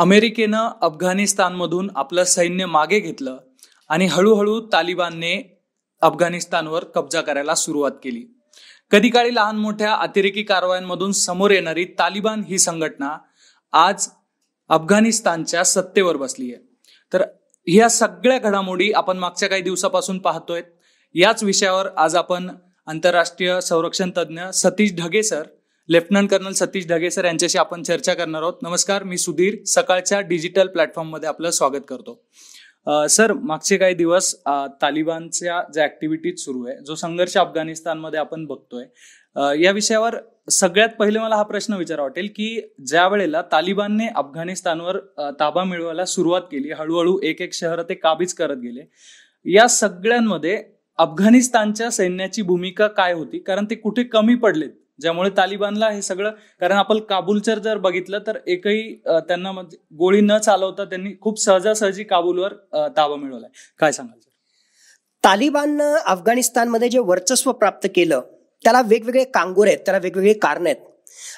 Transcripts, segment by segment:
अमेरिकेनं अफगाणिस्तानमधून आपलं सैन्य मागे घेतलं आणि हळूहळू तालिबानने अफगाणिस्तानवर कब्जा करायला सुरुवात केली कधी काळी लहान मोठ्या अतिरेकी कारवायांमधून समोर येणारी तालिबान ही संघटना आज अफगाणिस्तानच्या सत्तेवर बसली आहे तर ह्या सगळ्या घडामोडी आपण मागच्या काही दिवसापासून पाहतोय याच विषयावर आज आपण आंतरराष्ट्रीय संरक्षण तज्ज्ञ Satish Dhage sir lieutenant colonel Satish Dhage sir यांच्याशी आपण चर्चा करणार आहोत नमस्कार मी सुधीर सकाळच्या डिजिटल प्लॅटफॉर्ममध्ये आपलं स्वागत करतो सर मागचे काही दिवस तालिबानच्या ज्या ऍक्टिव्हिटीज सुरू आहे जो संघर्ष अफगाणिस्तानमध्ये आपण बघतोय या विषयावर सगळ्यात पहिले मला हा प्रश्न विचारा वाटेल की ज्या वेळेला तालिबानने अफगाणिस्तानवर ताबा मिळवायला सुरुवात केली हळूहळू एक एक शहर ते काबीज करत गेले या सगळ्यांमध्ये अफगाणिस्तानच्या सैन्याची भूमिका काय होती कारण ते कुठे कमी पडलेत ज्यामुळे तालिबानला हे सगळं कारण आपण काबूलचं जर बघितलं तर एकही त्यांना गोळी न चालवता त्यांनी खूप सहजासहजी काबूलवर ताबा मिळवलाय काय सांगाल तालिबाननं अफगाणिस्तानमध्ये जे वर्चस्व प्राप्त केलं त्याला वेगवेगळे कांगोर आहेत त्याला वेगवेगळे कारण आहेत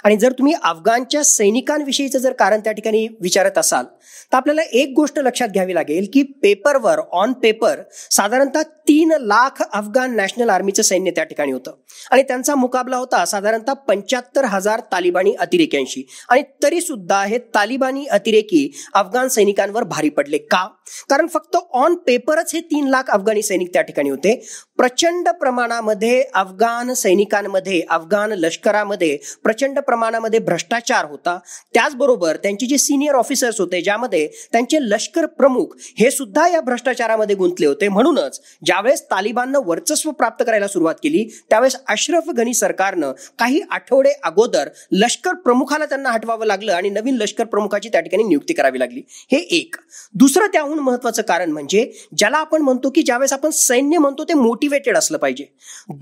आणि जर तुम्ही अफगाणच्या सैनिकांविषयीचं जर कारण त्या ठिकाणी विचारत असाल तर आपल्याला एक गोष्ट लक्षात घ्यावी लागेल की पेपरवर ऑन पेपर साधारणतः तीन लाख अफगाण नॅशनल आर्मीचं सैन्य त्या ठिकाणी होतं आणि त्यांचा मुकाबला होता साधारणतः पंच्याहत्तर हजार तालिबानी अतिरेक्यांशी आणि तरी सुद्धा हे तालिबानी अतिरेकी अफगाण सैनिकांवर भारी पडले का कारण फक्त ऑन पेपरच हे तीन लाख अफगाणी सैनिक त्या ठिकाणी होते प्रचंड प्रमाणामध्ये अफगाण सैनिकांमध्ये अफगाण लष्करामध्ये प्रचंड प्रमाणामध्ये भ्रष्टाचार होता त्याचबरोबर त्यांचे जे सिनियर ऑफिसर्स होते ज्यामध्ये त्यांचे लष्कर प्रमुख हे सुद्धा या भ्रष्टाचारामध्ये गुंतले होते म्हणूनच ज्यावेळेस तालिबाननं वर्चस्व प्राप्त करायला सुरुवात केली त्यावेळेस अशरफ गनी सरकारनं काही आठवडे अगोदर लष्कर प्रमुखाला त्यांना हटवावं लागलं आणि नवीन लष्कर प्रमुखाची त्या ठिकाणी नियुक्ती करावी लागली हे एक दुसरं त्याहून महत्वाचं कारण म्हणजे ज्याला आपण म्हणतो की ज्यावेळेस आपण सैन्य म्हणतो ते मोटिवेटेड असलं पाहिजे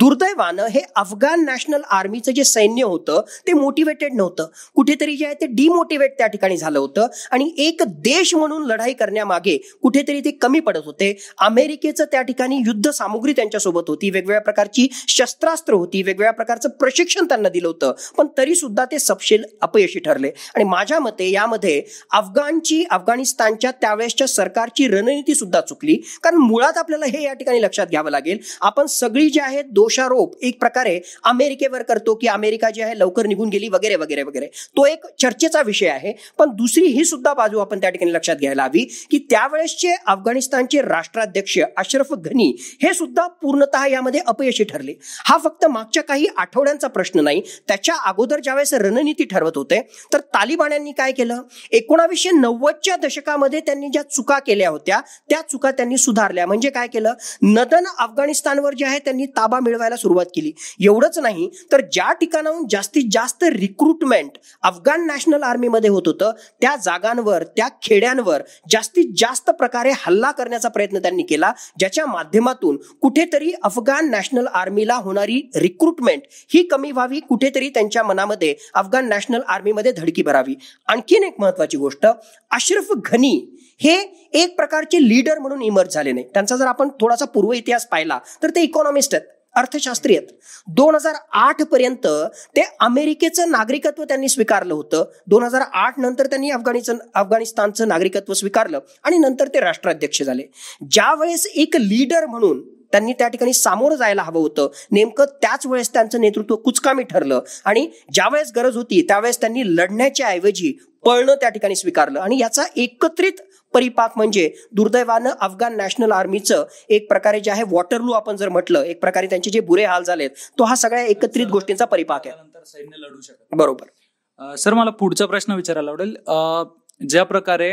दुर्दैवानं हे अफगाण नॅशनल आर्मीचं जे सैन्य होतं ते मोटिवेटेड नव्हतं कुठेतरी जे आहे ते डिमोटिवेट त्या ठिकाणी झालं होतं आणि एक देश म्हणून लढाई करण्यामागे कुठेतरी ते कमी पडत होते अमेरिकेचं त्या ठिकाणी युद्ध सामुग्री त्यांच्यासोबत होती वेगवेगळ्या प्रकारची शस्त्रास्त्र एकत्र होती वेगवेगळ्या प्रकारचं प्रशिक्षण त्यांना दिलं होतं पण तरी सुद्धा ते सपशेल अपयशी ठरले आणि माझ्या मते यामध्ये अफगाणची अफगाणिस्तानच्या त्यावेळेसच्या सरकारची रणनीती सुद्धा चुकली कारण मुळात आपल्याला हे या ठिकाणी लक्षात घ्यावं लागेल आपण सगळी जी आहे दोषारोप एक प्रकारे अमेरिकेवर करतो की अमेरिका जी आहे लवकर निघून गेली वगैरे वगैरे वगैरे तो एक चर्चेचा विषय आहे पण दुसरी ही सुद्धा बाजू आपण त्या ठिकाणी लक्षात घ्यायला हवी की त्यावेळेसचे अफगाणिस्तानचे राष्ट्राध्यक्ष अशरफ घनी हे सुद्धा पूर्णतः यामध्ये अपयशी ठरले हा फक्त फक्त मागच्या काही आठवड्यांचा प्रश्न नाही त्याच्या अगोदर ज्यावेळेस रणनीती ठरवत होते तर तालिबान्यांनी काय केलं एकोणावीसशे नव्वदच्या दशकामध्ये त्यांनी ज्या चुका केल्या होत्या त्या चुका त्यांनी सुधारल्या म्हणजे काय केलं नदन अफगाणिस्तानवर जे आहे त्यांनी ताबा मिळवायला सुरुवात केली एवढंच नाही तर ज्या ठिकाणाहून जास्तीत जास्त रिक्रुटमेंट अफगाण नॅशनल आर्मीमध्ये होत होतं त्या जागांवर त्या खेड्यांवर जास्तीत जास्त प्रकारे हल्ला करण्याचा प्रयत्न त्यांनी केला ज्याच्या माध्यमातून कुठेतरी अफगाण नॅशनल आर्मीला होणारी रिक्रुटमेंट ही कमी व्हावी कुठेतरी त्यांच्या मनामध्ये अफगाण नॅशनल आर्मी मध्ये धडकी भरावी आणखीन एक महत्वाची गोष्ट अशरफ घनी हे एक प्रकारचे लीडर म्हणून इमर्ज झाले नाही त्यांचा जर आपण थोडासा पूर्व इतिहास पाहिला तर ते इकॉनॉमिस्ट आहेत अर्थशास्त्री आहेत दोन हजार आठ पर्यंत ते अमेरिकेचं नागरिकत्व त्यांनी स्वीकारलं होतं दोन हजार आठ नंतर त्यांनी अफगाणीचं अफगाणिस्तानचं नागरिकत्व स्वीकारलं आणि नंतर ते राष्ट्राध्यक्ष झाले ज्यावेळेस एक लीडर म्हणून त्यांनी त्या ठिकाणी सामोरं जायला हवं होतं नेमकं त्याच वेळेस त्यांचं नेतृत्व कुचकामी ठरलं आणि ज्यावेळेस गरज होती त्यावेळेस त्यांनी लढण्याच्या ऐवजी पळणं त्या ठिकाणी स्वीकारलं आणि याचा एकत्रित परिपाक म्हणजे दुर्दैवानं अफगाण नॅशनल आर्मीचं एक प्रकारे जे आहे वॉटरलू आपण जर म्हटलं एक प्रकारे त्यांचे जे बुरे हाल झालेत तो हा सगळ्या एकत्रित गोष्टींचा परिपाक आहे सैन्य लढू शकत बरोबर सर मला पुढचा प्रश्न विचारायला आवडेल ज्या प्रकारे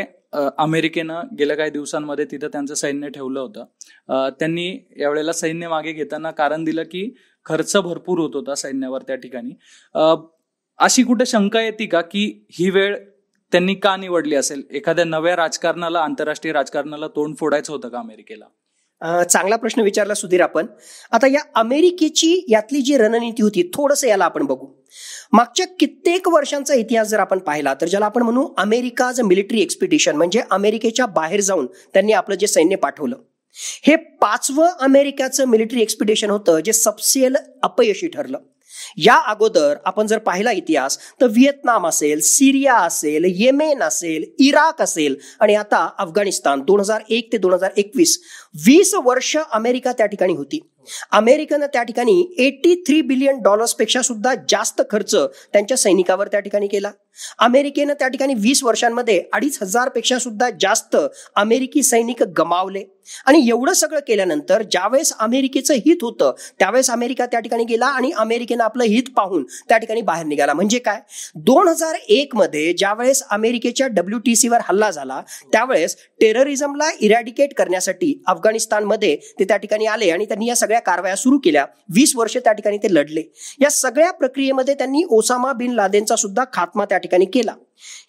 अमेरिकेनं गेल्या काही दिवसांमध्ये तिथं त्यांचं सैन्य ठेवलं होतं त्यांनी यावेळेला सैन्य मागे घेताना कारण दिलं की खर्च भरपूर होत होता सैन्यावर त्या ठिकाणी अशी कुठे शंका येते का की ही वेळ त्यांनी का निवडली असेल एखाद्या नव्या राजकारणाला आंतरराष्ट्रीय राजकारणाला तोंड फोडायचं होतं का अमेरिकेला चांगला प्रश्न विचारला सुधीर आपण आता या अमेरिकेची यातली जी रणनीती होती थोडस याला आपण बघू मागच्या कित्येक वर्षांचा इतिहास जर आपण पाहिला तर ज्याला आपण म्हणू अमेरिकाज मिलिटरी एक्सपिडिशन म्हणजे अमेरिकेच्या बाहेर जाऊन त्यांनी आपलं जे सैन्य पाठवलं हे पाचवं अमेरिकाचं मिलिटरी एक्सपिडिशन होतं जे सबसेल अपयशी ठरलं या अगोदर आपण जर पाहिला इतिहास तर व्हिएतनाम असेल सिरिया असेल येमेन असेल इराक असेल आणि आता अफगाणिस्तान दोन हजार एक ते दोन हजार एकवीस वीस वर्ष अमेरिका त्या ठिकाणी होती अमेरिकेनं त्या ठिकाणी एटी थ्री बिलियन डॉलर्सपेक्षा सुद्धा जास्त खर्च त्यांच्या सैनिकावर त्या ठिकाणी केला अमेरिकेनं त्या ठिकाणी वीस वर्षांमध्ये अडीच हजार पेक्षा सुद्धा जास्त अमेरिकी सैनिक गमावले आणि एवढं सगळं केल्यानंतर ज्यावेळेस अमेरिकेचं हित होतं त्यावेळेस अमेरिका त्या ठिकाणी गेला आणि अमेरिकेनं आपलं हित पाहून त्या ठिकाणी बाहेर निघाला म्हणजे काय दोन हजार एक मध्ये ज्यावेळेस अमेरिकेच्या डब्ल्यू वर हल्ला झाला त्यावेळेस टेररिझमला इरॅडिकेट करण्यासाठी अफगाणिस्तानमध्ये ते त्या ठिकाणी आले आणि त्यांनी या सगळ्या कारवाया सुरू केल्या वीस वर्ष त्या ठिकाणी ते लढले या सगळ्या प्रक्रियेमध्ये त्यांनी ओसामा बिन लादेनचा सुद्धा खात्मा त्या ठिकाणी केला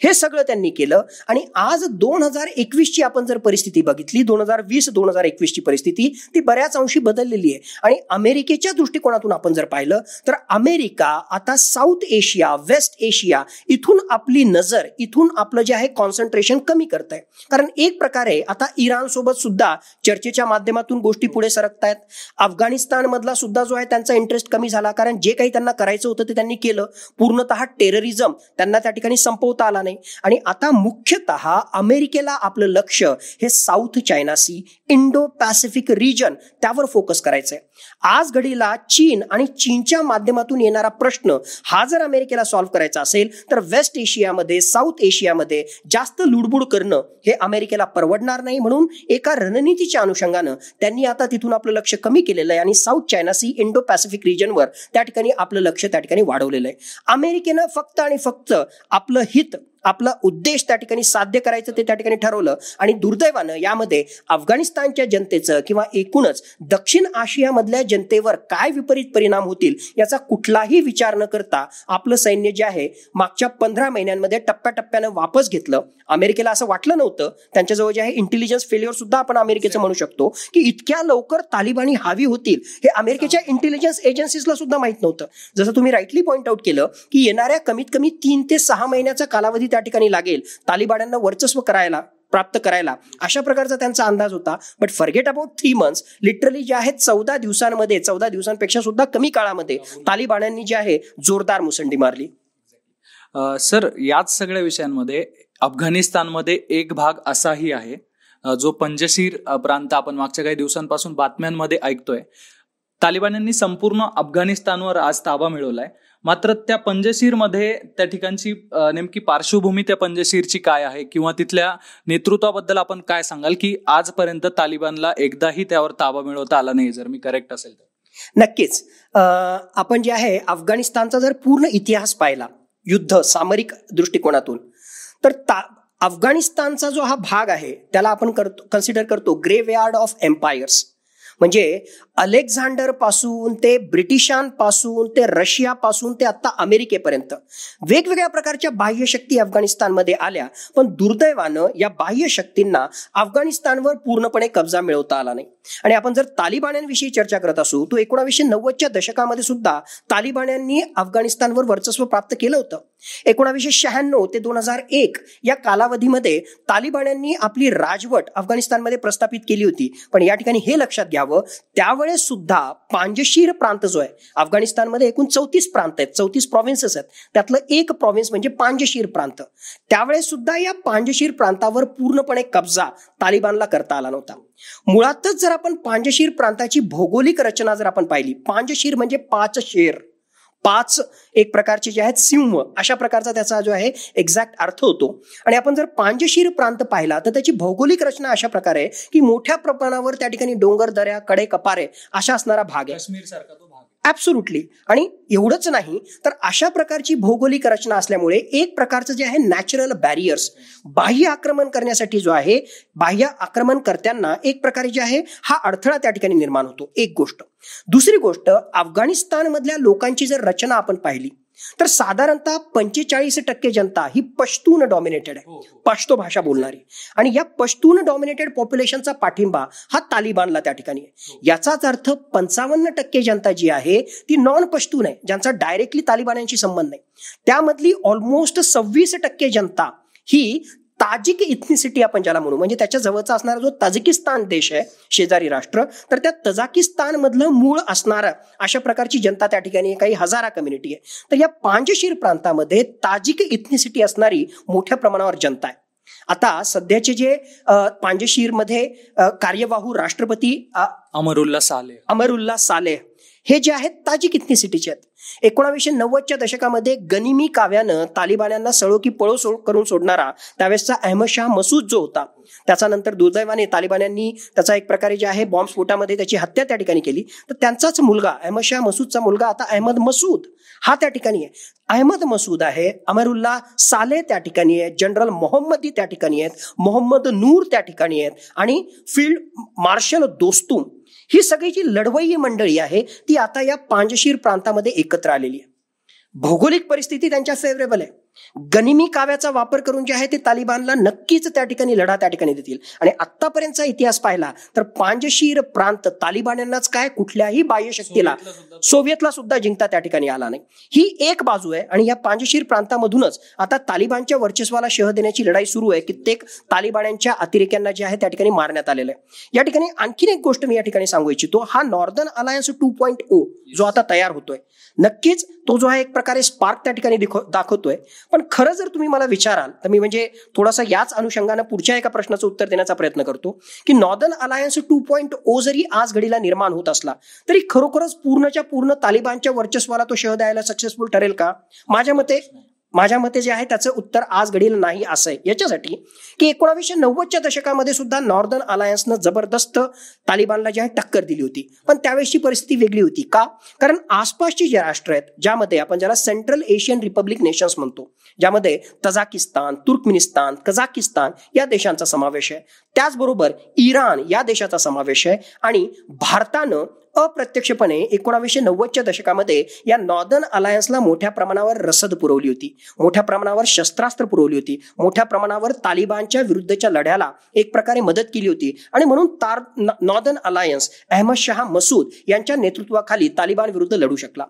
हे सगळं त्यांनी केलं आणि आज दोन हजार एकवीसची आपण जर परिस्थिती बघितली दोन हजार वीस दोन हजार एकवीसची परिस्थिती ती बऱ्याच अंशी बदललेली आहे आणि अमेरिकेच्या दृष्टिकोनातून आपण जर पाहिलं तर अमेरिका आता साऊथ एशिया वेस्ट एशिया इथून आपली नजर इथून आपलं जे आहे कॉन्सन्ट्रेशन कमी करत आहे कारण एक प्रकारे आता इराण सोबत सुद्धा चर्चेच्या माध्यमातून गोष्टी पुढे सरकतायत अफगाणिस्तानमधला सुद्धा जो आहे त्यांचा इंटरेस्ट कमी झाला कारण जे काही त्यांना करायचं होतं ते त्यांनी केलं पूर्णतः टेररिझम त्यांना त्या ठिकाणी संपवता आला नाही आणि आता मुख्यतः अमेरिकेला आपलं लक्ष हे south China sea Indo Pacific region त्यावर फोकस करायचंय आज घडीला चीन आणि चीनच्या माध्यमातून येणारा प्रश्न हा जर अमेरिकेला सॉल्व्ह करायचा असेल तर वेस्ट एशियामध्ये साऊथ एशियामध्ये जास्त लुडबुड करणं हे अमेरिकेला परवडणार नाही म्हणून एका रणनीतीच्या अनुषंगानं त्यांनी आता तिथून आपलं लक्ष कमी केलेलं आहे आणि south China sea Indo Pacific रिजनवर त्या ठिकाणी आपलं लक्ष त्या ठिकाणी वाढवलेलं आहे अमेरिकेनं फक्त आणि फक्त आपलं हित आपला उद्देश त्या ठिकाणी साध्य करायचं ते त्या ठिकाणी ठरवलं आणि दुर्दैवानं यामध्ये अफगाणिस्तानच्या जनतेचं किंवा एकूणच दक्षिण आशियामधल्या जनतेवर काय विपरीत परिणाम होतील याचा कुठलाही विचार न करता आपलं सैन्य जे आहे मागच्या पंधरा महिन्यांमध्ये टप्प्याटप्प्यानं वापस घेतलं अमेरिकेला असं वाटलं नव्हतं त्यांच्याजवळ जे आहे इंटेलिजन्स फेल्युअर सुद्धा आपण अमेरिकेचं म्हणू शकतो की इतक्या लवकर तालिबानी हावी होतील हे अमेरिकेच्या इंटेलिजन्स एजन्सीजला सुद्धा माहीत नव्हतं जसं तुम्ही राईटली पॉईंट आउट केलं की येणाऱ्या कमीत कमी तीन ते सहा महिन्याचा कालावधी त्या ठिकाणी लागेल तालिबान्यांना वर्चस्व करायला प्राप्त करायला अशा प्रकारचा त्यांचा अंदाज होता but forget about three months literally जे आहे चौदा दिवसांमध्ये चौदा दिवसांपेक्षा सुद्धा कमी काळामध्ये तालिबान्यांनी जी आहे जोरदार मुसंडी मारली सर याच सगळ्या विषयांमध्ये अफगाणिस्तानमध्ये एक भाग असाही आहे जो पंजशीर प्रांत आपण मागच्या काही दिवसांपासून बातम्यांमध्ये ऐकतोय तालिबान्यांनी संपूर्ण अफगाणिस्तानवर आज ताबा मिळवलाय मात्र त्या पंजशीरमध्ये त्या ठिकाणची नेमकी पार्श्वभूमी त्या पंजशीरची काय आहे किंवा तिथल्या नेतृत्वाबद्दल आपण काय सांगाल की आजपर्यंत तालिबानला एकदाही त्यावर ताबा मिळवता आला नाही जर मी करेक्ट असेल तर नक्कीच आपण जे आहे अफगाणिस्तानचा जर पूर्ण इतिहास पाहिला युद्ध सामरिक दृष्टिकोनातून तर ता अफगाणिस्तानचा जो हा भाग आहे त्याला आपण करतो कन्सिडर करतो ग्रेवयार्ड ऑफ एम्पायर्स म्हणजे अलेक्झांडर पासून ते ब्रिटिशांपासून ते रशिया पासून ते आता अमेरिकेपर्यंत वेगवेगळ्या प्रकारच्या बाह्य शक्ती अफगाणिस्तानमध्ये आल्या पण दुर्दैवानं या बाह्य शक्तींना अफगाणिस्तानवर पूर्णपणे कब्जा मिळवता आला नाही आणि आपण जर तालिबान्यांविषयी चर्चा करत असू तो एकोणावीसशे नव्वदच्या दशकामध्ये सुद्धा तालिबान्यांनी अफगाणिस्तानवर वर्चस्व प्राप्त केलं होतं एकोणावीसशे शहाण्णव ते दोन हजार एक या कालावधीमध्ये तालिबान्यांनी आपली राजवट अफगाणिस्तानमध्ये प्रस्थापित केली होती पण या ठिकाणी हे लक्षात घ्यावं त्यावेळेस सुद्धा पांजशीर प्रांत जो आहे अफगाणिस्तानमध्ये एकूण चौतीस प्रांत आहेत चौतीस प्रॉव्हिन्सेस आहेत त्यातलं एक प्रॉव्हिन्स म्हणजे पांजशीर प्रांत त्यावेळेस सुद्धा या पांजशीर प्रांतावर पूर्णपणे कब्जा तालिबानला करता आला नव्हता मुळातच जर आपण पांजशीर प्रांताची भौगोलिक रचना जर आपण पाहिली पांजशीर म्हणजे पाच शेर पाच एक प्रकारचे जे आहेत सिंह अशा प्रकारचा त्याचा जो आहे एक्झॅक्ट अर्थ होतो आणि आपण जर पांजशीर प्रांत पाहिला तर त्याची भौगोलिक रचना अशा प्रकारे की मोठ्या प्रमाणावर त्या ठिकाणी डोंगर दऱ्या कडे कपारे अशा असणारा भाग आहे ॲब्सोल्युटली आणि एवढंच नाही तर अशा प्रकारची भौगोलिक रचना असल्यामुळे एक प्रकारचं जे आहे नॅचरल बॅरियर्स बाह्य आक्रमण करण्यासाठी जो आहे बाह्य आक्रमण एक प्रकारे जे आहे हा अडथळा त्या ठिकाणी निर्माण होतो एक गोष्ट दुसरी गोष्ट अफगाणिस्तानमधल्या लोकांची जर रचना आपण पाहिली तर साधारणतः पंचेचाळीस टक्के जनता ही पश्तून डॉमिनेटेड आहे हो, हो. पश्तो भाषा बोलणारी आणि या पश्तून डॉमिनेटेड पॉप्युलेशनचा पाठिंबा हा तालिबानला त्या ठिकाणी आहे हो. याचाच अर्थ पंचावन्न टक्के जनता जी आहे ती नॉन पश्तून आहे ज्यांचा डायरेक्टली तालिबान्यांशी संबंध नाही त्यामधली ऑलमोस्ट सव्वीस टक्के जनता ही ताजिक इथनी सिटी आपण ज्याला म्हणू म्हणजे त्याच्या जवळचा असणारा जो ताजिकिस्तान देश आहे शेजारी राष्ट्र तर त्या मधलं मूळ असणार अशा प्रकारची जनता त्या ठिकाणी काही हजारा कम्युनिटी आहे तर या पांजशीर प्रांतामध्ये ताजिक इथनी सिटी असणारी मोठ्या प्रमाणावर जनता आहे आता सध्याचे जे मध्ये कार्यवाहू राष्ट्रपती अमरुल्ला साले अमरुल्ला साले हे जे आहेत ताजिक इथनी सिटीचे आहेत एकोणावीसशे नव्वदच्या दशकामध्ये गनिमी काव्यानं तालिबान्यांना सळो की पळो सोड करून सोडणारा त्यावेळेसचा शाह मसूद जो होता त्याचा नंतर दुर्दैवाने तालिबान्यांनी त्याचा एक प्रकारे जे आहे बॉम्बस्फोटामध्ये त्याची हत्या त्या ठिकाणी केली तर त्यांचाच मुलगा अहमद शाह मसूदचा मुलगा आता अहमद मसूद हा त्या ठिकाणी आहे अहमद मसूद आहे अमरुल्ला साले त्या ठिकाणी आहेत जनरल मोहम्मदी त्या ठिकाणी आहेत मोहम्मद नूर त्या ठिकाणी आहेत आणि फील्ड मार्शल दोस्तून ही सगळी जी लढवई मंडळी आहे ती आता या पांजशीर प्रांतामध्ये एकत्र आलेली आहे भौगोलिक परिस्थिती त्यांच्या फेवरेबल आहे गनिमी काव्याचा वापर करून जे आहे ते तालिबानला नक्कीच त्या ठिकाणी लढा त्या ठिकाणी देतील आणि आतापर्यंतचा इतिहास पाहिला तर पांजशीर प्रांत यांनाच काय कुठल्याही बाह्य शक्तीला सोव्हिएतला सुद्धा जिंकता त्या ठिकाणी आला नाही ही एक बाजू आहे आणि या पांजशीर प्रांतामधूनच आता तालिबानच्या वर्चस्वाला शह देण्याची लढाई सुरू आहे कित्येक तालिबान्यांच्या अतिरेक्यांना जे आहे त्या ठिकाणी मारण्यात आलेलं आहे या ठिकाणी आणखीन एक गोष्ट मी या ठिकाणी सांगू इच्छितो हा northern alliance two point O जो आता तयार होतोय नक्कीच तो जो आहे एक प्रकारे स्पार्क त्या ठिकाणी दाखवतोय पण खरं जर तुम्ही मला विचाराल तर मी म्हणजे थोडासा याच अनुषंगानं पुढच्या एका प्रश्नाचं उत्तर देण्याचा प्रयत्न करतो की northern alliance two point O जरी आज घडीला निर्माण होत असला तरी खरोखरच पूर्णच्या पूर्ण तालिबानच्या वर्चस्वाला तो शह द्यायला सक्सेसफुल ठरेल का माझ्या मते माझ्या मते जे आहे त्याचं उत्तर आज घडील नाही असं आहे याच्यासाठी की एकोणावीसशे नव्वदच्या दशकामध्ये सुद्धा नॉर्दर्न अलायन्सनं जबरदस्त तालिबानला जी आहे टक्कर दिली होती पण त्यावेळेसची परिस्थिती वेगळी होती का कारण आसपासची जे राष्ट्र आहेत ज्यामध्ये आपण ज्याला सेंट्रल एशियन रिपब्लिक नेशन्स म्हणतो ज्यामध्ये तजाकिस्तान तुर्कमिनिस्तान कझाकिस्तान या देशांचा समावेश आहे त्याचबरोबर इराण या देशाचा समावेश आहे आणि भारतानं अप्रत्यक्षपणे एकोणावीसशे नव्वदच्या दशकामध्ये या नॉर्दर्न अलायन्सला मोठ्या प्रमाणावर रसद पुरवली होती मोठ्या प्रमाणावर शस्त्रास्त्र पुरवली होती मोठ्या प्रमाणावर तालिबानच्या विरुद्धच्या लढ्याला एक प्रकारे मदत केली होती आणि म्हणून तार नॉर्दर्न अलायन्स अहमद शहा मसूद यांच्या नेतृत्वाखाली तालिबान विरुद्ध लढू शकला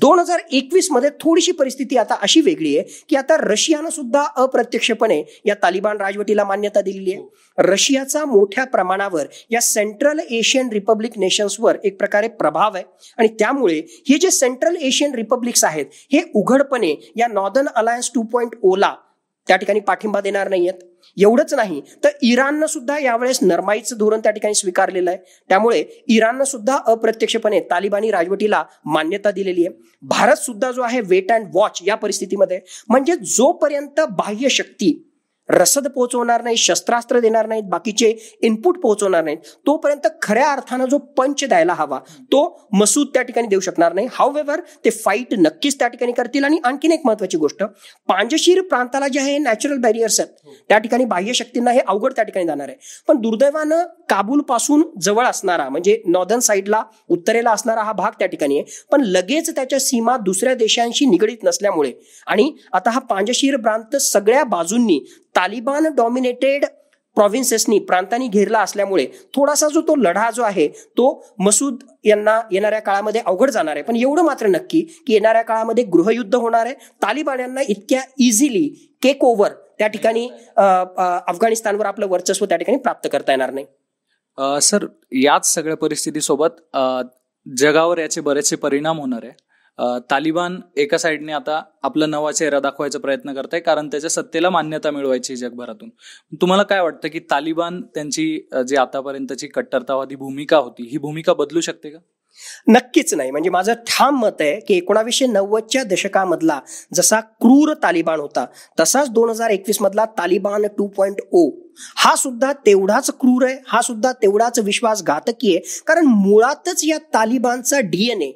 दोन हजार एकवीस मध्ये थोडीशी परिस्थिती आता अशी वेगळी आहे की आता रशियानं सुद्धा अप्रत्यक्षपणे या तालिबान राजवटीला मान्यता दिलेली आहे हो. रशियाचा मोठ्या प्रमाणावर या सेंट्रल एशियन रिपब्लिक नेशन्सवर एक प्रकारे प्रभाव आहे आणि त्यामुळे हे जे सेंट्रल एशियन रिपब्लिक्स आहेत हे उघडपणे या नॉर्दर्न अलायन्स टू पॉईंट ओला त्या ठिकाणी पाठिंबा देणार नाही आहेत एवढंच नाही तर इराणनं सुद्धा यावेळेस नरमाईचं धोरण त्या ठिकाणी स्वीकारलेलं आहे त्यामुळे इराणनं सुद्धा अप्रत्यक्षपणे तालिबानी राजवटीला मान्यता दिलेली आहे भारत सुद्धा जो आहे वेट अँड वॉच या परिस्थितीमध्ये म्हणजे जोपर्यंत बाह्य शक्ती रसद पोहोचवणार नाही शस्त्रास्त्र देणार नाहीत बाकीचे इनपुट पोहोचवणार नाहीत तोपर्यंत खऱ्या अर्थानं जो पंच द्यायला हवा तो मसूद त्या ठिकाणी देऊ शकणार नाही हावेवर ते फाईट नक्कीच त्या ठिकाणी करतील आणि आणखीन एक महत्वाची गोष्ट पांजशीर प्रांताला जे आहे नॅचरल बॅरियर्स आहेत त्या ठिकाणी बाह्य शक्तींना हे अवघड त्या ठिकाणी जाणार आहे पण दुर्दैवानं काबूल पासून जवळ असणारा म्हणजे नॉर्दर्न साईडला उत्तरेला असणारा हा भाग त्या ठिकाणी आहे पण लगेच त्याच्या सीमा दुसऱ्या देशांशी निगडीत नसल्यामुळे आणि आता हा पांजशीर प्रांत सगळ्या बाजूंनी तालिबान डॉमिनेटेड प्रॉव्हिन्सेसनी प्रांतांनी घेरला असल्यामुळे थोडासा जो तो लढा जो आहे तो मसूद यांना येणाऱ्या काळामध्ये अवघड जाणार आहे पण एवढं मात्र नक्की की येणाऱ्या काळामध्ये गृहयुद्ध होणार आहे तालिबान यांना इतक्या इझिली केक ओव्हर त्या ठिकाणी अफगाणिस्तानवर आपलं वर्चस्व त्या ठिकाणी प्राप्त करता येणार नाही सर याच सगळ्या परिस्थितीसोबत जगावर याचे बरेचसे परिणाम होणार आहे तालिबान एका साईडने आता आपला नवा चेहरा दाखवायचा प्रयत्न करत आहे कारण त्याच्या सत्तेला मान्यता मिळवायची जगभरातून तुम्हाला काय वाटतं की तालिबान त्यांची जी आतापर्यंतची कट्टरतावादी भूमिका होती ही भूमिका बदलू शकते का नक्कीच नाही म्हणजे माझं ठाम मत आहे की एकोणावीसशे नव्वदच्या दशकामधला जसा क्रूर तालिबान होता तसाच दोन हजार एकवीस मधला तालिबान टू पॉईंट ओ हा सुद्धा तेवढाच क्रूर आहे हा सुद्धा तेवढाच विश्वासघातकी आहे कारण मुळातच या तालिबानचा डीएनए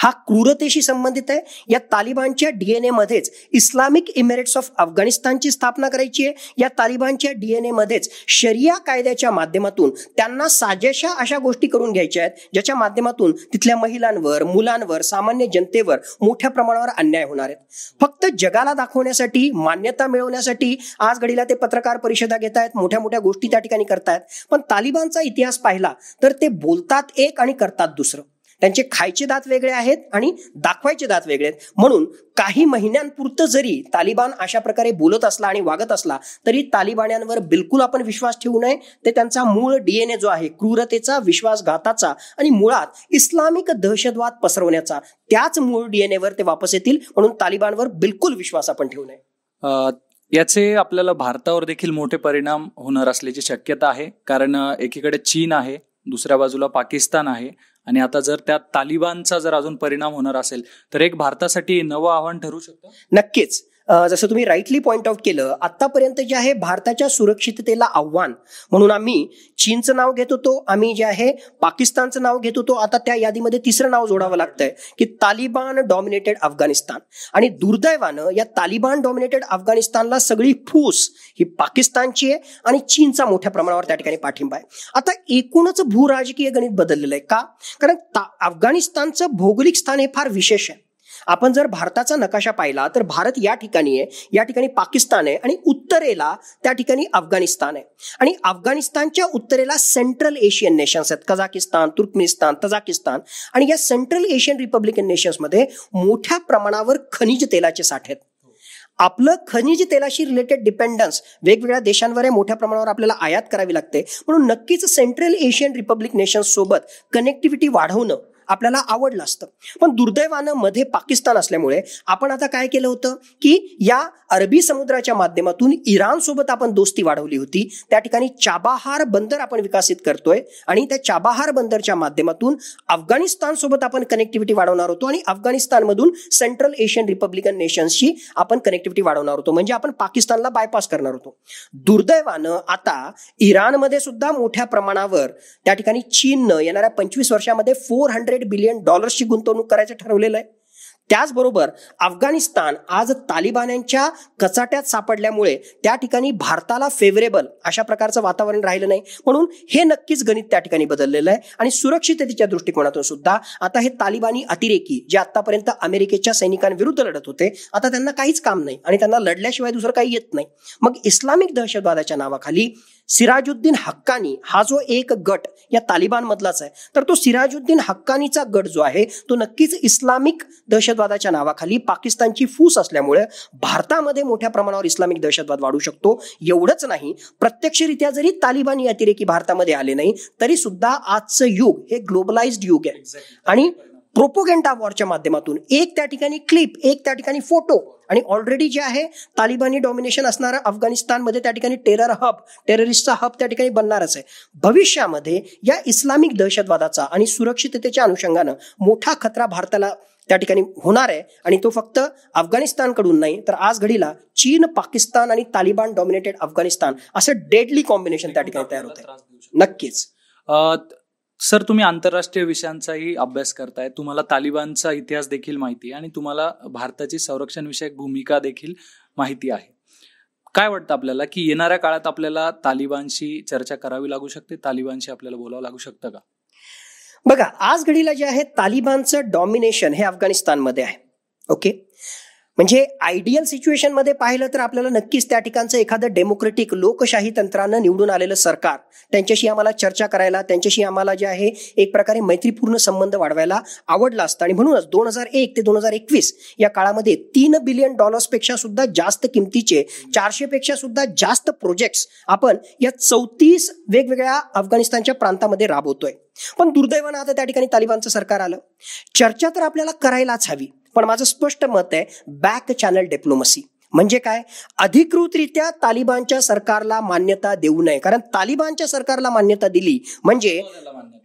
हा क्रूरतेशी संबंधित आहे या तालिबानच्या डीएनए मध्येच इस्लामिक इमिरेट्स ऑफ अफगाणिस्तानची स्थापना करायची आहे या तालिबानच्या डीएनए मध्येच शरिया कायद्याच्या माध्यमातून त्यांना साजेशा अशा गोष्टी करून घ्यायच्या आहेत ज्याच्या माध्यमातून तिथल्या महिलांवर मुलांवर सामान्य जनतेवर मोठ्या प्रमाणावर अन्याय होणार आहेत फक्त जगाला दाखवण्यासाठी मान्यता मिळवण्यासाठी आज घडीला ते पत्रकार परिषदा घेत आहेत मोठ्या मोठ्या गोष्टी त्या ठिकाणी करतायत पण तालिबानचा इतिहास पाहिला तर ते बोलतात एक आणि करतात दुसरं त्यांचे खायचे दात वेगळे आहेत आणि दाखवायचे दात वेगळे आहेत म्हणून काही महिन्यांपुरतं जरी तालिबान अशा प्रकारे बोलत असला आणि वागत असला तरी तालिबान्यांवर बिलकुल आपण विश्वास ठेवू नये ते त्यांचा मूळ डीएनए जो आहे क्रूरतेचा विश्वासघाताचा आणि मुळात इस्लामिक दहशतवाद पसरवण्याचा त्याच मूळ डीएनए वर ते वापस येतील म्हणून तालिबानवर बिलकुल विश्वास आपण ठेवू नये याचे आपल्याला भारतावर देखील मोठे परिणाम होणार असल्याची शक्यता आहे कारण एकीकडे चीन आहे दुसऱ्या बाजूला पाकिस्तान आहे आणि आता जर त्या तालिबानचा जर अजून परिणाम होणार असेल तर एक भारतासाठी नवं आव्हान ठरू शकतं नक्कीच जसं तुम्ही राईटली पॉईंट आउट केलं आतापर्यंत जे आहे भारताच्या सुरक्षिततेला आव्हान म्हणून आम्ही चीनचं नाव घेत होतो आम्ही जे आहे पाकिस्तानचं नाव घेत होतो आता त्या यादीमध्ये तिसरं नाव जोडावं लागतंय की तालिबान डॉमिनेटेड अफगाणिस्तान आणि दुर्दैवानं या तालिबान डॉमिनेटेड अफगाणिस्तानला सगळी फूस ही पाकिस्तानची आहे आणि चीनचा मोठ्या प्रमाणावर त्या ठिकाणी पाठिंबा आहे आता एकूणच भूराजकीय गणित बदललेलं आहे का कारण अफगाणिस्तानचं भौगोलिक स्थान हे फार विशेष आहे आपण जर भारताचा नकाशा पाहिला तर भारत या ठिकाणी आहे या ठिकाणी पाकिस्तान आहे आणि उत्तरेला त्या ठिकाणी अफगाणिस्तान आहे आणि अफगाणिस्तानच्या उत्तरेला सेंट्रल एशियन नेशन्स आहेत कझाकिस्तान तुर्कमेनिस्तान तजाकिस्तान आणि या सेंट्रल एशियन रिपब्लिकन नेशन्समध्ये मोठ्या प्रमाणावर खनिज तेलाचे साठे आहेत आपलं खनिज तेलाशी रिलेटेड डिपेंडन्स वेगवेगळ्या देशांवर मोठ्या प्रमाणावर आपल्याला आयात करावी लागते म्हणून नक्कीच सेंट्रल एशियन रिपब्लिक नेशन सोबत कनेक्टिव्हिटी वाढवणं आपल्याला आवडलं असतं पण दुर्दैवानं मध्ये पाकिस्तान असल्यामुळे आपण आता काय केलं होतं की या अरबी समुद्राच्या माध्यमातून इराण सोबत आपण दोस्ती वाढवली होती त्या ठिकाणी चाबाहार बंदर आपण विकसित करतोय आणि त्या चाबाहार बंदरच्या माध्यमातून अफगाणिस्तान सोबत आपण कनेक्टिव्हिटी वाढवणार होतो आणि अफगाणिस्तानमधून सेंट्रल एशियन रिपब्लिकन नेशन्सशी आपण कनेक्टिव्हिटी वाढवणार होतो म्हणजे आपण पाकिस्तानला बायपास करणार होतो दुर्दैवानं आता इराणमध्ये सुद्धा मोठ्या प्रमाणावर त्या ठिकाणी चीननं येणाऱ्या पंचवीस वर्षामध्ये फोर हंड्रेड हंड्रेड बिलियन डॉलर्सची गुंतवणूक करायचं ठरवलेलं आहे त्याचबरोबर अफगाणिस्तान आज तालिबान्यांच्या कचाट्यात सापडल्यामुळे त्या ठिकाणी भारताला फेवरेबल अशा प्रकारचं वातावरण राहिलं नाही म्हणून हे नक्कीच गणित त्या ठिकाणी बदललेलं आहे आणि सुरक्षिततेच्या दृष्टिकोनातून सुद्धा आता हे तालिबानी अतिरेकी जे आतापर्यंत अमेरिकेच्या सैनिकांविरुद्ध लढत होते आता त्यांना काहीच काम नाही आणि त्यांना लढल्याशिवाय दुसरं काही येत नाही मग इस्लामिक दहशतवादाच्या नावाखाली सिराजुद्दीन हक्कानी हा जो एक गट या तालिबान मधलाच आहे तर तो सिराजुद्दीन हक्कानीचा गट जो आहे तो नक्कीच इस्लामिक दहशतवादाच्या नावाखाली पाकिस्तानची फूस असल्यामुळे भारतामध्ये मोठ्या प्रमाणावर इस्लामिक दहशतवाद वाढू शकतो एवढंच नाही प्रत्यक्षरित्या जरी तालिबानी अतिरेकी भारतामध्ये आले नाही तरी सुद्धा आजचं युग हे ग्लोबलाइज्ड युग आहे आणि प्रोपोगेंडा वॉरच्या माध्यमातून एक त्या ठिकाणी क्लिप एक त्या ठिकाणी फोटो आणि ऑलरेडी जे आहे तालिबानी डॉमिनेशन असणारा अफगाणिस्तानमध्ये त्या ठिकाणी टेरर हब टेररिस्टचा हब त्या ठिकाणी बनणारच आहे भविष्यामध्ये या इस्लामिक दहशतवादाचा आणि सुरक्षिततेच्या अनुषंगानं मोठा खतरा भारताला त्या ठिकाणी होणार आहे आणि तो फक्त अफगाणिस्तानकडून नाही तर आज घडीला चीन पाकिस्तान आणि तालिबान डॉमिनेटेड अफगाणिस्तान असं डेडली कॉम्बिनेशन त्या ठिकाणी तयार होते नक्कीच सर तुम्ही आंतरराष्ट्रीय विषयांचाही अभ्यास करताय तुम्हाला तालिबानचा इतिहास देखील माहिती आहे आणि तुम्हाला भारताची संरक्षण विषयक भूमिका देखील माहिती आहे काय वाटतं आपल्याला की येणाऱ्या काळात आपल्याला तालिबानशी चर्चा करावी लागू शकते तालिबानशी आपल्याला बोलावं लागू शकतं का बघा आज घडीला जे आहे तालिबानचं डॉमिनेशन हे अफगाणिस्तानमध्ये आहे ओके म्हणजे आयडियल सिच्युएशनमध्ये पाहिलं तर आपल्याला नक्कीच त्या ठिकाणचं एखादं डेमोक्रेटिक लोकशाही तंत्रानं निवडून आलेलं सरकार त्यांच्याशी आम्हाला चर्चा करायला त्यांच्याशी आम्हाला जे आहे एक प्रकारे मैत्रीपूर्ण संबंध वाढवायला आवडला असतं आणि म्हणूनच दोन हजार एक ते दोन हजार एकवीस या काळामध्ये तीन बिलियन डॉलर्सपेक्षा सुद्धा जास्त किमतीचे चारशेपेक्षा सुद्धा जास्त प्रोजेक्ट्स आपण या चौतीस वेगवेगळ्या अफगाणिस्तानच्या प्रांतामध्ये राबवतोय पण दुर्दैवानं आता त्या ठिकाणी तालिबानचं सरकार आलं चर्चा तर आपल्याला करायलाच हवी पण माझं स्पष्ट मत आहे बॅक चॅनल डिप्लोमसी म्हणजे काय अधिकृतरित्या तालिबानच्या सरकारला मान्यता देऊ नये कारण तालिबानच्या सरकारला मान्यता दिली म्हणजे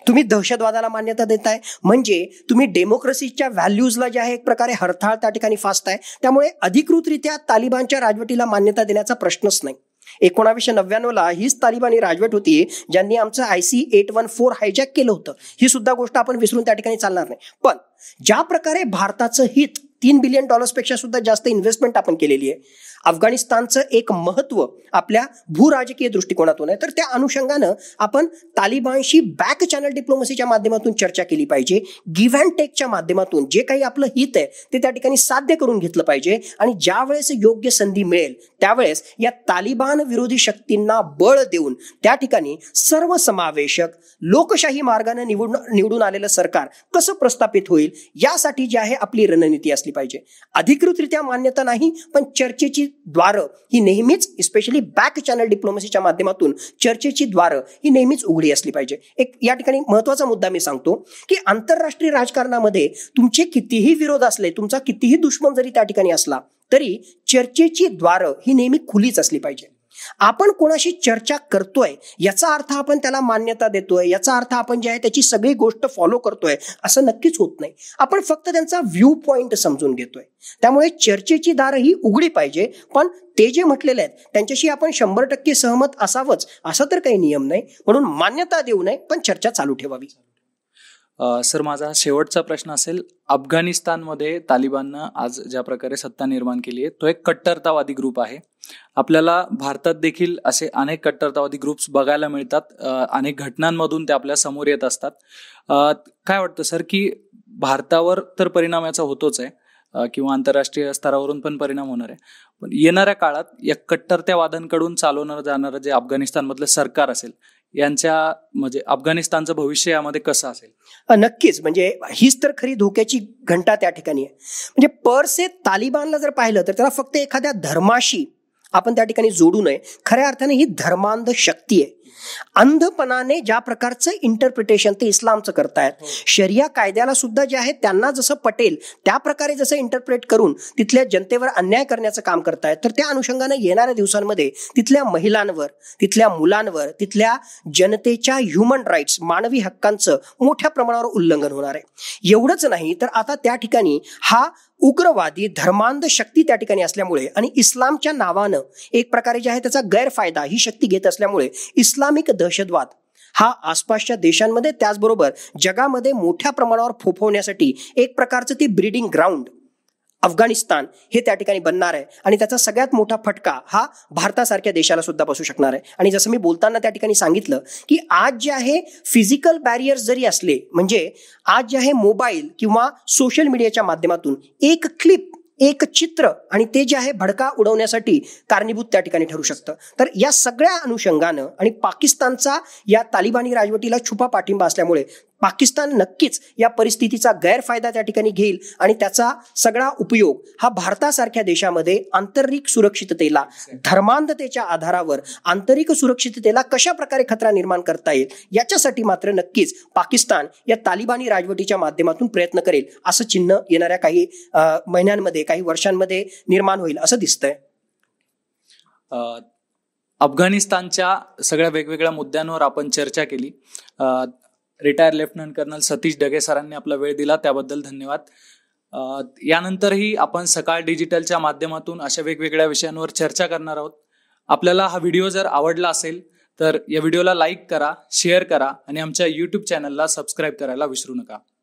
तुम्ही दहशतवादाला मान्यता देताय म्हणजे तुम्ही डेमोक्रेसीच्या व्हॅल्यूजला जे आहे एक प्रकारे हरताळ त्या ठिकाणी फासताय त्यामुळे अधिकृतरित्या तालिबानच्या राजवटीला मान्यता देण्याचा प्रश्नच नाही एकोणावीसशे नव्याण्णवला हीच तालिबानी राजवट होती ज्यांनी आमचं I C eight one four hijack केलं होतं ही सुद्धा गोष्ट आपण विसरून त्या ठिकाणी चालणार नाही पण ज्या प्रकारे भारताचं हित तीन बिलियन डॉलर्सपेक्षा सुद्धा जास्त इन्व्हेस्टमेंट आपण केलेली आहे अफगाणिस्तानचं एक महत्व आपल्या भूराजकीय दृष्टिकोनातून आहे तर त्या अनुषंगानं आपण तालिबानशी बॅक चॅनल डिप्लोमसीच्या माध्यमातून चर्चा केली पाहिजे गिव्ह अँड टेकच्या माध्यमातून जे काही आपलं हित आहे ते त्या ठिकाणी साध्य करून घेतलं पाहिजे आणि ज्या वेळेस योग्य संधी मिळेल त्यावेळेस या तालिबान विरोधी शक्तींना बळ देऊन त्या ठिकाणी सर्वसमावेशक लोकशाही मार्गाने निवडून निवडून आलेलं सरकार कसं प्रस्थापित होईल यासाठी जी आहे आपली रणनीती असली पाहिजे अधिकृतरित्या मान्यता नाही पण चर्चेची द्वार ही नेहमीच स्पेशली बॅक चॅनल डिप्लोमसीच्या माध्यमातून चर्चेची द्वार ही नेहमीच उघडी असली पाहिजे एक या ठिकाणी महत्वाचा मुद्दा मी सांगतो की आंतरराष्ट्रीय राजकारणामध्ये तुमचे कितीही विरोध असले तुमचा कितीही दुश्मन जरी त्या ठिकाणी असला तरी चर्चेची द्वार ही नेहमी खुलीच असली पाहिजे आपण कोणाशी चर्चा करतोय याचा अर्थ आपण त्याला मान्यता देतोय याचा अर्थ आपण जे आहे त्याची सगळी गोष्ट फॉलो करतोय असं नक्कीच होत नाही आपण फक्त त्यांचा व्ह्यू पॉइंट समजून घेतोय त्यामुळे चर्चेची दार ही उघडी पाहिजे पण ते जे म्हटलेले आहेत त्यांच्याशी आपण शंभर टक्के सहमत असावंच असा तर काही नियम नाही म्हणून मान्यता देऊ नये पण चर्चा चालू ठेवावी सर माझा शेवटचा प्रश्न असेल अफगाणिस्तानमध्ये तालिबाननं आज ज्या प्रकारे सत्ता निर्माण केली आहे तो एक कट्टरतावादी ग्रुप आहे आपल्याला भारतात देखील असे अनेक कट्टरतावादी ग्रुप्स बघायला मिळतात अनेक घटनांमधून ते आपल्या समोर येत असतात काय वाटतं सर की भारतावर तर परिणाम याचा होतोच आहे किंवा आंतरराष्ट्रीय स्तरावरून पण परिणाम होणार आहे पण येणाऱ्या काळात या कट्टरत्यावादांकडून चालवणार जाणारं जे अफगाणिस्तानमधलं सरकार असेल यांच्या म्हणजे अफगाणिस्तानचं भविष्य यामध्ये कसं असेल नक्कीच म्हणजे हीच तर खरी धोक्याची घंटा त्या ठिकाणी आहे म्हणजे पर से तालिबानला जर पाहिलं तर त्याला फक्त एखाद्या धर्माशी आपण त्या ठिकाणी जोडू नये खऱ्या अर्थाने ही धर्मांध शक्ती आहे अंधपणाने ज्या प्रकारचं इंटरप्रिटेशन ते इस्लामचं करतायत हो. शरिया कायद्याला सुद्धा जे आहे त्यांना जसं पटेल त्या प्रकारे जसं इंटरप्रेट करून तिथल्या जनतेवर अन्याय करण्याचं काम करतायत तर त्या अनुषंगाने येणाऱ्या दिवसांमध्ये तिथल्या महिलांवर तिथल्या मुलांवर तिथल्या जनतेच्या ह्युमन राईट्स मानवी हक्कांचं मोठ्या प्रमाणावर उल्लंघन होणार आहे एवढंच नाही तर आता त्या ठिकाणी हा उग्रवादी धर्मांध शक्ती त्या ठिकाणी असल्यामुळे आणि इस्लामच्या नावानं एक प्रकारे जे आहे त्याचा गैरफायदा ही शक्ती घेत असल्यामुळे इस्लामिक दहशतवाद हा आसपासच्या देशांमध्ये त्याचबरोबर जगामध्ये मोठ्या प्रमाणावर फोफवण्यासाठी एक प्रकारचं ती ब्रीडिंग ग्राउंड अफगाणिस्तान हे त्या ठिकाणी बनणार आहे आणि त्याचा सगळ्यात मोठा फटका हा भारतासारख्या देशाला सुद्धा बसू शकणार आहे आणि जसं मी बोलताना त्या ठिकाणी सांगितलं की आज जे आहे फिजिकल बॅरियर्स जरी असले म्हणजे आज जे आहे मोबाईल किंवा सोशल मीडियाच्या माध्यमातून एक क्लिप एक चित्र आणि ते जे आहे भडका उडवण्यासाठी कारणीभूत त्या ठिकाणी ठरू शकतं तर या सगळ्या अनुषंगानं आणि पाकिस्तानचा या तालिबानी राजवटीला छुपा पाठिंबा असल्यामुळे पाकिस्तान नक्कीच या परिस्थितीचा गैरफायदा त्या ठिकाणी घेईल आणि त्याचा सगळा उपयोग हा भारतासारख्या देशामध्ये आंतरिक सुरक्षिततेला धर्मांधतेच्या आधारावर आंतरिक सुरक्षिततेला कशा प्रकारे खतरा निर्माण करता येईल याच्यासाठी मात्र नक्कीच पाकिस्तान या तालिबानी राजवटीच्या माध्यमातून प्रयत्न करेल असं चिन्ह येणाऱ्या काही महिन्यांमध्ये काही वर्षांमध्ये निर्माण होईल असं दिसतंय अफगाणिस्तानच्या सगळ्या वेगवेगळ्या मुद्द्यांवर आपण चर्चा केली retired lieutenant colonel Satish Dage सरांनी आपला वेळ दिला त्याबद्दल धन्यवाद यानंतरही आपण सकाळ डिजिटलच्या माध्यमातून अशा वेगवेगळ्या विषयांवर चर्चा करणार आहोत आपल्याला हा व्हिडिओ जर आवडला असेल तर या व्हिडिओला लाईक करा शेअर करा आणि आमच्या यूट्यूब चॅनलला सबस्क्राईब करायला विसरू नका